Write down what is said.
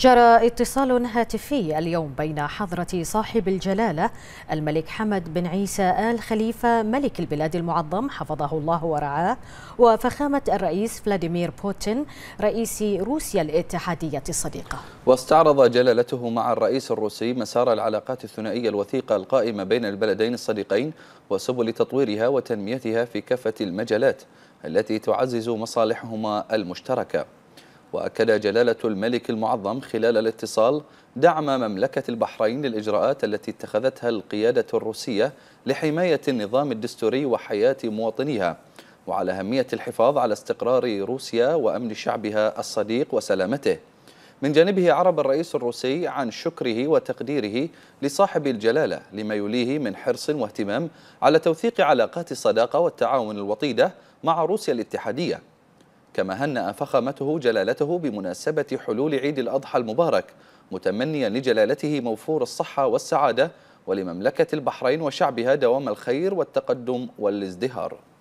جرى اتصال هاتفي اليوم بين حضرة صاحب الجلالة الملك حمد بن عيسى آل خليفة ملك البلاد المعظم حفظه الله ورعاه وفخامة الرئيس فلاديمير بوتين رئيس روسيا الاتحادية الصديقة واستعرض جلالته مع الرئيس الروسي مسار العلاقات الثنائية الوثيقة القائمة بين البلدين الصديقين وسبل تطويرها وتنميتها في كافة المجالات التي تعزز مصالحهما المشتركه وأكد جلالة الملك المعظم خلال الاتصال دعم مملكة البحرين للإجراءات التي اتخذتها القيادة الروسية لحماية النظام الدستوري وحياة مواطنيها وعلى أهمية الحفاظ على استقرار روسيا وأمن شعبها الصديق وسلامته من جانبه عرب الرئيس الروسي عن شكره وتقديره لصاحب الجلالة لما يليه من حرص واهتمام على توثيق علاقات الصداقة والتعاون الوطيدة مع روسيا الاتحادية كما هنأ فخامته جلالته بمناسبة حلول عيد الأضحى المبارك متمنيا لجلالته موفور الصحة والسعادة ولمملكة البحرين وشعبها دوام الخير والتقدم والازدهار